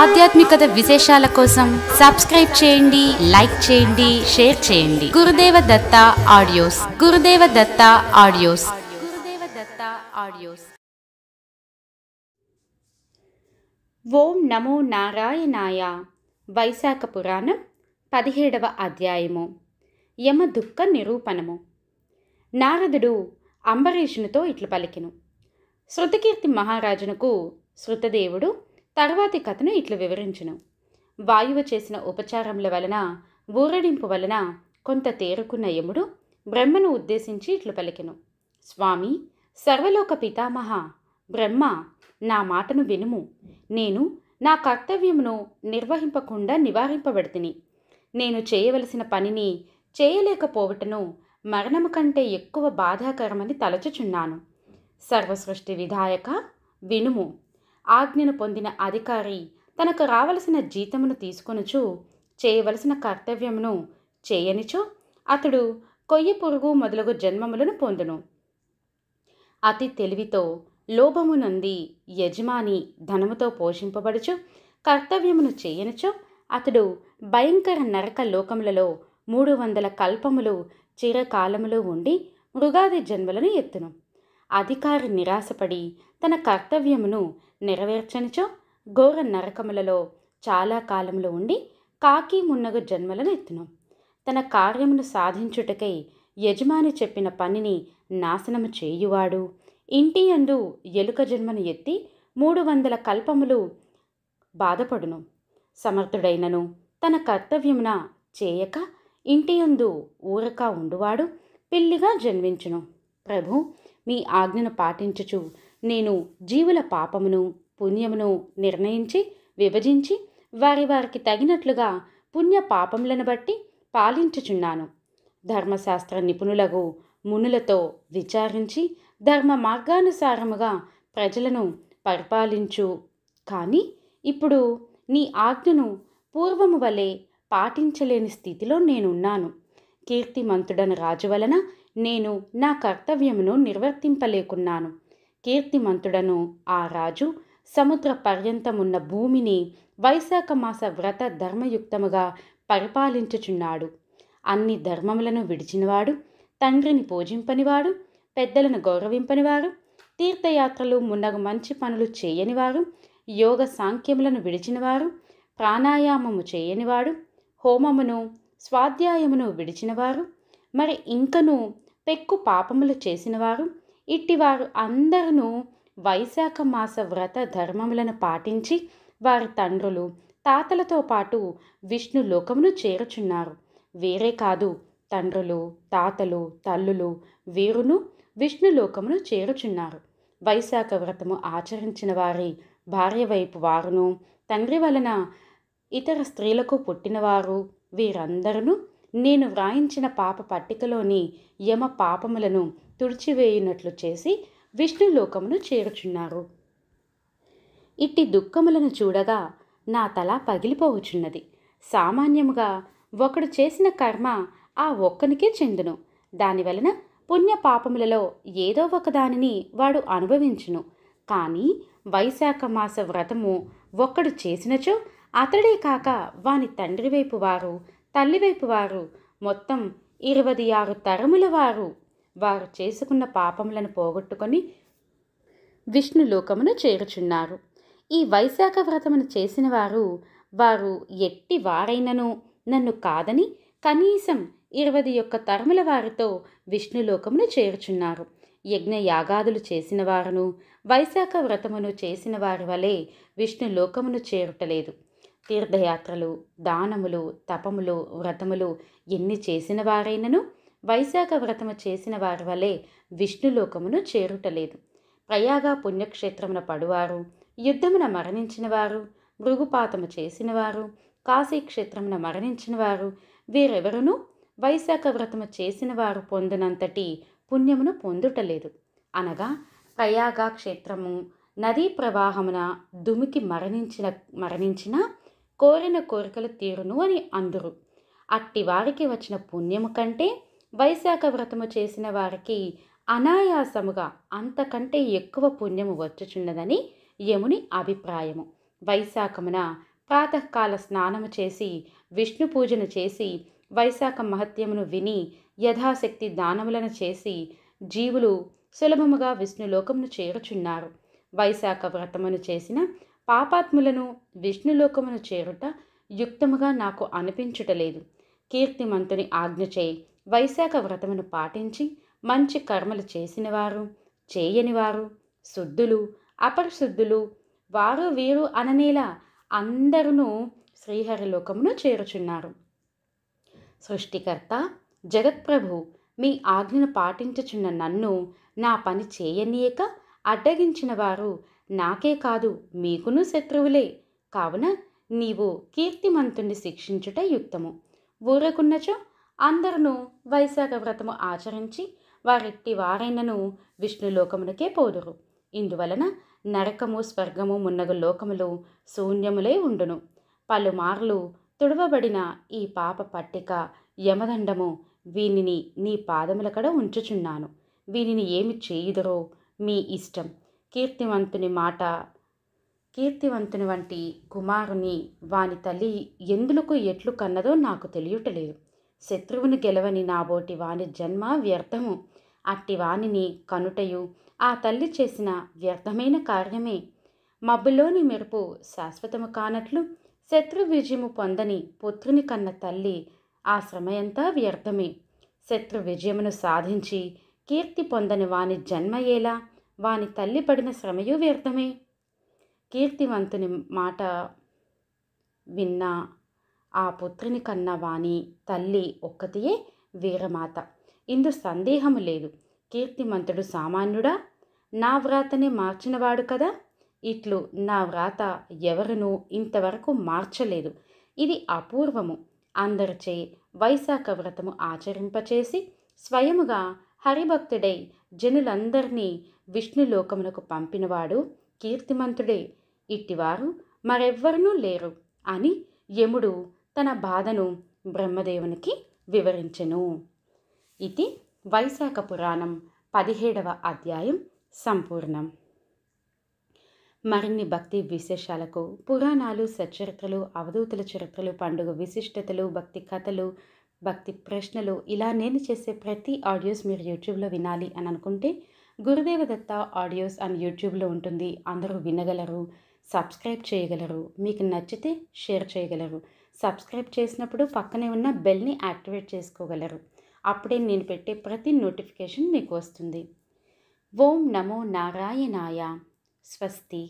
ఆధ్యాత్మికత విశేషాల కోసం సబ్స్క్రైబ్ చేయండి లైక్ చేయండి షేర్ చేయండి గురుదేవ దత్త ఆడియోస్ గురుదేవ దత్త ఆడియోస్ గురుదేవ దత్త ఆడియోస్ ఓం నమో నారాయణాయ వైశాఖ పురాణం పదిహేడవ అధ్యాయము యమ దుఃఖ నిరూపణము నారదుడు అంబరీషునితో ఇట్లు పలికెను శృతకీర్తి మహారాజునకు శృతదేవుడు తర్వాతి కథను ఇట్లు వివరించును వాయువు చేసిన ఉపచారముల వలన ఊరడింపు వలన కొంత తేరుకున్న యముడు బ్రహ్మను ఉద్దేశించి ఇట్లు పలికెను స్వామి సర్వలోక పితామహ బ్రహ్మ నా మాటను వినుము నేను నా కర్తవ్యమును నిర్వహింపకుండా నివారింపబడితిని నేను చేయవలసిన పనిని చేయలేకపోవటను మరణము కంటే ఎక్కువ బాధాకరమని తలచుచున్నాను సర్వసృష్టి విధాయక వినుము ఆజ్ఞను పొందిన అధికారి తనకు రావలసిన జీతమును తీసుకొనుచు చేయవలసిన కర్తవ్యమును చేయనిచో అతడు కొయ్య పురుగు మొదలగు జన్మములను పొందును అతి తెలివితో లోభమునంది యజమాని ధనముతో పోషింపబడుచు కర్తవ్యమును చేయనుచో అతడు భయంకర నరక లోకములలో మూడు వందల కల్పములు చిరకాలములు ఉండి మృగాది జన్మలను ఎత్తును అధికారి నిరాశపడి తన కర్తవ్యమును నెరవేర్చనిచో ఘోర నరకములలో చాలా కాలములు ఉండి కాకి మున్నగు జన్మలను ఎత్తును తన కార్యమును సాధించుటకై యజమాని చెప్పిన పనిని నాశనము చేయువాడు ఇంటి అందు ఎలుక జన్మను ఎత్తి మూడు వందల కల్పములు బాధపడును సమర్థుడైనను తన కర్తవ్యమున చేయక ఇంటి అందు ఊరక ఉండువాడు పిల్లిగా జన్మించును ప్రభు మీ ఆజ్ఞను పాటించుచు నేను జీవుల పాపమును పుణ్యమును నిర్ణయించి విభజించి వారి వారికి తగినట్లుగా పుణ్య పాపములను బట్టి పాలించుచున్నాను ధర్మశాస్త్ర నిపుణులకు మునులతో విచారించి ధర్మ మార్గానుసారముగా ప్రజలను పరిపాలించు కానీ ఇప్పుడు నీ ఆజ్ఞను పూర్వము వలె పాటించలేని స్థితిలో నేనున్నాను కీర్తిమంతుడన రాజు వలన నేను నా కర్తవ్యమును నిర్వర్తింపలేకున్నాను కీర్తిమంతుడను ఆ రాజు సముద్ర పర్యంతమున్న భూమిని వైశాఖ మాస వ్రత ధర్మయుక్తముగా పరిపాలించుచున్నాడు అన్ని ధర్మములను విడిచినవాడు తండ్రిని పూజింపనివాడు పెద్దలను గౌరవింపనివారు తీర్థయాత్రలు మున్నగు మంచి పనులు చేయనివారు యోగ సాంఖ్యములను విడిచినవారు ప్రాణాయామము చేయనివాడు హోమమును స్వాధ్యాయమును విడిచినవారు మరి ఇంకను పెక్కు పాపములు చేసినవారు ఇట్టివారు అందరూ వైశాఖ మాస వ్రత ధర్మములను పాటించి వారి తండ్రులు తాతలతో పాటు విష్ణు లోకమును చేరుచున్నారు వేరే కాదు తండ్రులు తాతలు తల్లులు వీరును విష్ణు లోకమును చేరుచున్నారు వైశాఖ వ్రతము ఆచరించిన వారి భార్య వైపు వారును తండ్రి వలన ఇతర స్త్రీలకు పుట్టినవారు వీరందరూ నేను వ్రాయించిన పాప పట్టికలోని యమ పాపములను తుడిచివేయునట్లు చేసి విష్ణులోకమును చేరుచున్నారు ఇట్టి దుఃఖములను చూడగా నా తల పగిలిపోవచున్నది సామాన్యముగా ఒకడు చేసిన కర్మ ఆ ఒక్కనికే చెందును దానివలన పుణ్యపాపములలో ఏదో ఒకదానిని వాడు అనుభవించును కానీ వైశాఖ మాస వ్రతము ఒక్కడు చేసినచో అతడే కాక వాని తండ్రి వైపు వారు తల్లివైపు వారు మొత్తం ఇరవై ఆరు తరముల వారు వారు చేసుకున్న పాపములను పోగొట్టుకొని విష్ణులోకమును చేరుచున్నారు ఈ వైశాఖ వ్రతమును చేసిన వారు వారు ఎట్టి వారైనను నన్ను కాదని కనీసం ఇరవై యొక్క తరముల వారితో విష్ణులోకమును చేరుచున్నారు యజ్ఞయాగాదులు చేసిన వారును వైశాఖ వ్రతమును చేసిన వారి వలె విష్ణులోకమును చేరుటలేదు తీర్థయాత్రలు దానములు తపములు వ్రతములు ఎన్ని చేసిన వారైనను వైశాఖ వ్రతము చేసిన వారి వలె విష్ణులోకమును చేరుటలేదు ప్రయాగ పుణ్యక్షేత్రమున పడువారు యుద్ధమున మరణించిన వారు మృగుపాతము చేసినవారు కాశీక్షేత్రమున మరణించిన వారు వీరెవరునూ వైశాఖ వ్రతము చేసిన వారు పొందినంతటి పుణ్యమును పొందుటలేదు అనగా ప్రయాగ క్షేత్రము నదీ ప్రవాహమున దుమికి మరణించిన మరణించిన కోరిన కోరికలు తీరును అని అందురు అట్టి వారికి వచ్చిన పుణ్యము కంటే వైశాఖ వ్రతము చేసిన వారికి అనాయాసముగా అంతకంటే ఎక్కువ పుణ్యము వచ్చుచున్నదని యముని అభిప్రాయము వైశాఖమున ప్రాతకాల స్నానము చేసి విష్ణు పూజను చేసి వైశాఖ మహత్యమును విని యథాశక్తి దానములను చేసి జీవులు సులభముగా విష్ణులోకమును చేరుచున్నారు వైశాఖ వ్రతమును చేసిన పాపాత్ములను విష్ణులోకమును చేరుట యుక్తముగా నాకు అనిపించుటలేదు కీర్తిమంతుని ఆజ్ఞ చేయి వైశాఖ వ్రతమును పాటించి మంచి కర్మలు చేసినవారు చేయనివారు శుద్ధులు అపరిశుద్ధులు వారు వీరు అననేలా అందరూ శ్రీహరిలోకమును చేరుచున్నారు సృష్టికర్త జగత్ప్రభు మీ ఆజ్ఞను పాటించుచున్న నన్ను నా పని చేయనీయక అడ్డగించిన వారు నాకే కాదు మీకును శత్రువులే కావున నీవు కీర్తిమంతుణ్ణి శిక్షించుట యుక్తము ఊరకున్నచో అందరూ వైశాఖ వ్రతము ఆచరించి వారిట్టి వారైనను విష్ణులోకమునకే పోదురు ఇందువలన నరకము స్వర్గము మున్నగు లోకములు శూన్యములై ఉండును పలుమార్లు తుడవబడిన ఈ పాప పట్టిక యమదండము వీనిని నీ పాదములకడ ఉంచుచున్నాను వీనిని ఏమి చేయుదరో మీ ఇష్టం కీర్తివంతుని మాట కీర్తివంతుని వంటి కుమారుని వాని తల్లి ఎందులకు ఎట్లు కన్నదో నాకు తెలియటలేదు శత్రువును గెలవని నాబోటి వాని జన్మ వ్యర్థము అట్టి వాణిని కనుటయు ఆ తల్లి చేసిన వ్యర్థమైన కార్యమే మబ్బులోని మెరుపు శాశ్వతము కానట్లు శత్రు విజయము పొందని పుత్రుని కన్న తల్లి ఆ శ్రమయంతా వ్యర్థమే శత్రు విజయమును సాధించి కీర్తి పొందని వాని జన్మ ఎలా వాని తల్లి పడిన శ్రమయు వ్యర్థమే కీర్తివంతుని మాట విన్నా ఆ పుత్రుని కన్న వాణి తల్లి ఒక్కతియే వీరమాత ఇందు సందేహము లేదు కీర్తిమంతుడు సామాన్యుడా నా వ్రాతనే మార్చినవాడు కదా ఇట్లు నా వ్రాత ఎవరునూ ఇంతవరకు మార్చలేదు ఇది అపూర్వము అందరిచే వైశాఖ వ్రతము ఆచరింపచేసి స్వయముగా హరిభక్తుడై జనులందరినీ విష్ణులోకమునకు పంపినవాడు కీర్తిమంతుడే ఇట్టివారు మరెవ్వరూ లేరు అని యముడు తన బాధను బ్రహ్మదేవునికి వివరించెను ఇది వైశాఖ పురాణం పదిహేడవ అధ్యాయం సంపూర్ణం మరిన్ని భక్తి విశేషాలకు పురాణాలు సచరిత్రలు అవధూతుల చరిత్రలు పండుగ విశిష్టతలు భక్తి కథలు భక్తి ప్రశ్నలు ఇలా నేను చేసే ప్రతి ఆడియోస్ మీరు యూట్యూబ్లో వినాలి అని అనుకుంటే గురుదేవదత్త ఆడియోస్ అని యూట్యూబ్లో ఉంటుంది అందరూ వినగలరు సబ్స్క్రైబ్ చేయగలరు మీకు నచ్చితే షేర్ చేయగలరు సబ్స్క్రైబ్ చేసినప్పుడు పక్కనే ఉన్న బెల్ని యాక్టివేట్ చేసుకోగలరు అప్పుడే నేను పెట్టే ప్రతి నోటిఫికేషన్ మీకు వస్తుంది ఓం నమో నారాయణాయ స్వస్తి